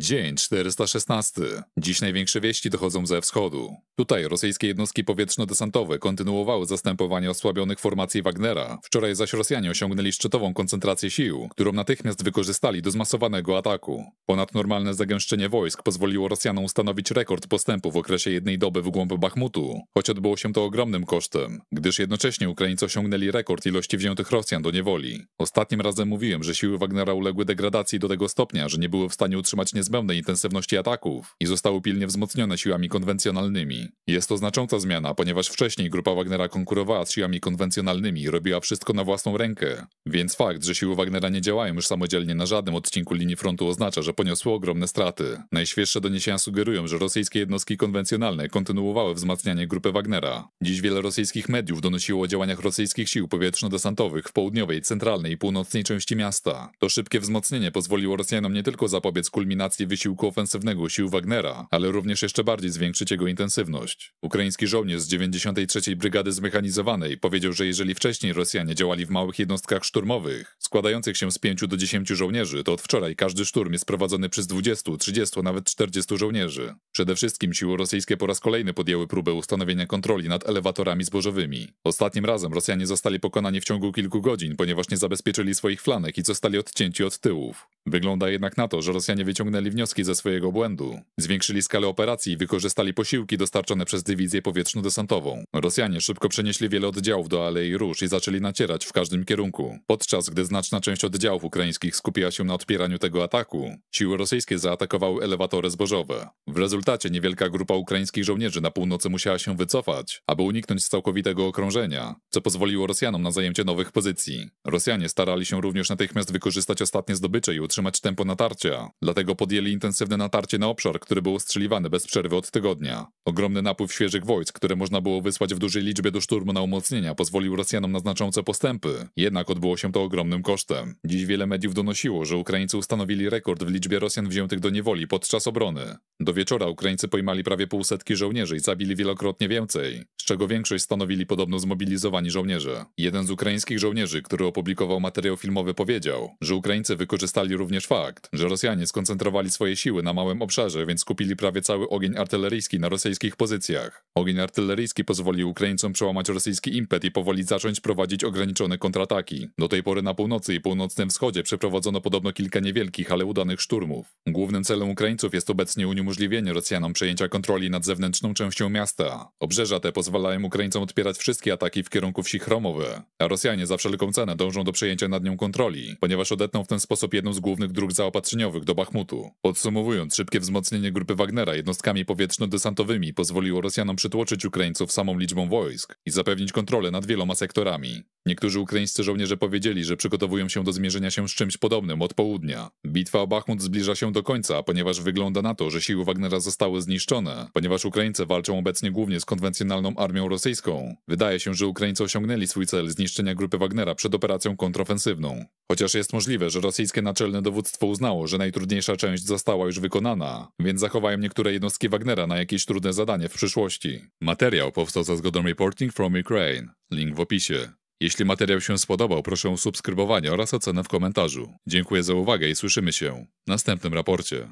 Dzień 416. Dziś największe wieści dochodzą ze wschodu. Tutaj rosyjskie jednostki powietrzno-desantowe kontynuowały zastępowanie osłabionych formacji Wagnera. Wczoraj zaś Rosjanie osiągnęli szczytową koncentrację sił, którą natychmiast wykorzystali do zmasowanego ataku. Ponadnormalne zagęszczenie wojsk pozwoliło Rosjanom ustanowić rekord postępu w okresie jednej doby w głąb Bachmutu, choć odbyło się to ogromnym kosztem, gdyż jednocześnie Ukraińcy osiągnęli rekord ilości wziętych Rosjan do niewoli. Ostatnim razem mówiłem, że siły Wagnera uległy degradacji do tego stopnia, że nie były w stanie utrzymać niezwykłych niezbędnej intensywności ataków i zostały pilnie wzmocnione siłami konwencjonalnymi. Jest to znacząca zmiana, ponieważ wcześniej grupa Wagnera konkurowała z siłami konwencjonalnymi i robiła wszystko na własną rękę. Więc fakt, że siły Wagnera nie działają już samodzielnie na żadnym odcinku linii frontu oznacza, że poniosły ogromne straty. Najświeższe doniesienia sugerują, że rosyjskie jednostki konwencjonalne kontynuowały wzmacnianie grupy Wagnera. Dziś wiele rosyjskich mediów donosiło o działaniach rosyjskich sił powietrzno-desantowych w południowej, centralnej i północnej części miasta. To szybkie wzmocnienie pozwoliło Rosjanom nie tylko zapobiec kulminacji racji wysiłku ofensywnego sił Wagnera, ale również jeszcze bardziej zwiększyć jego intensywność. Ukraiński żołnierz z 93. Brygady Zmechanizowanej powiedział, że jeżeli wcześniej Rosjanie działali w małych jednostkach szturmowych, składających się z 5 do 10 żołnierzy, to od wczoraj każdy szturm jest prowadzony przez 20, 30, nawet 40 żołnierzy. Przede wszystkim siły rosyjskie po raz kolejny podjęły próbę ustanowienia kontroli nad elewatorami zbożowymi. Ostatnim razem Rosjanie zostali pokonani w ciągu kilku godzin, ponieważ nie zabezpieczyli swoich flanek i zostali odcięci od tyłów. Wygląda jednak na to, że Rosjanie wyciągnęli wnioski ze swojego błędu. Zwiększyli skalę operacji i wykorzystali posiłki dostarczone przez dywizję powietrzno-desantową. Rosjanie szybko przenieśli wiele oddziałów do Alei Róż i zaczęli nacierać w każdym kierunku. Podczas gdy znaczna część oddziałów ukraińskich skupiła się na odpieraniu tego ataku, siły rosyjskie zaatakowały elewatory zbożowe. W rezultacie niewielka grupa ukraińskich żołnierzy na północy musiała się wycofać, aby uniknąć całkowitego okrążenia, co pozwoliło Rosjanom na zajęcie nowych pozycji. Rosjanie starali się również natychmiast wykorzystać ostatnie zdobycze i utrzymać tempo natarcia, dlatego podjęli intensywne natarcie na obszar, który był ostrzeliwany bez przerwy od tygodnia. Ogromny napływ świeżych wojsk, które można było wysłać w dużej liczbie do szturmu na umocnienia, pozwolił Rosjanom na znaczące postępy, jednak odbyło się to ogromnym kosztem. Dziś wiele mediów donosiło, że Ukraińcy ustanowili rekord w liczbie Rosjan wziętych do niewoli podczas obrony. Do wieczora Ukraińcy pojmali prawie półsetki żołnierzy i zabili wielokrotnie więcej, z czego większość stanowili podobno zmobilizowani żołnierze. Jeden z ukraińskich żołnierzy, który opublikował materiał filmowy powiedział, że Ukraińcy wykorzystali również fakt, że Rosjanie skoncentrowali swoje siły na małym obszarze, więc kupili prawie cały ogień artyleryjski na rosyjskich pozycjach. Ogień artyleryjski pozwolił Ukraińcom przełamać rosyjski impet i powoli zacząć prowadzić ograniczone kontrataki. Do tej pory na północy i północnym wschodzie przeprowadzono podobno kilka niewielkich, ale udanych szturmów. Głównym celem Ukraińców jest obecnie uniemożliwienie uniemożliwienie Rosjanom przejęcia kontroli nad zewnętrzną częścią miasta. Obrzeża te pozwalają Ukraińcom odpierać wszystkie ataki w kierunku wsi Chromowy, a Rosjanie za wszelką cenę dążą do przejęcia nad nią kontroli, ponieważ odetną w ten sposób jedną z głównych dróg zaopatrzeniowych do Bachmutu. Podsumowując, szybkie wzmocnienie grupy Wagnera jednostkami powietrzno-desantowymi pozwoliło Rosjanom przytłoczyć Ukraińców samą liczbą wojsk i zapewnić kontrolę nad wieloma sektorami. Niektórzy ukraińscy żołnierze powiedzieli, że przygotowują się do zmierzenia się z czymś podobnym od południa. Bitwa o Bachmut zbliża się do końca, ponieważ wygląda na to, że siły Wagnera Wagnera zostały zniszczone, ponieważ Ukraińcy walczą obecnie głównie z konwencjonalną armią rosyjską. Wydaje się, że Ukraińcy osiągnęli swój cel zniszczenia grupy Wagnera przed operacją kontrofensywną. Chociaż jest możliwe, że rosyjskie naczelne dowództwo uznało, że najtrudniejsza część została już wykonana, więc zachowają niektóre jednostki Wagnera na jakieś trudne zadanie w przyszłości. Materiał powstał za zgodą Reporting from Ukraine. Link w opisie. Jeśli materiał się spodobał, proszę o subskrybowanie oraz ocenę w komentarzu. Dziękuję za uwagę i słyszymy się w następnym raporcie.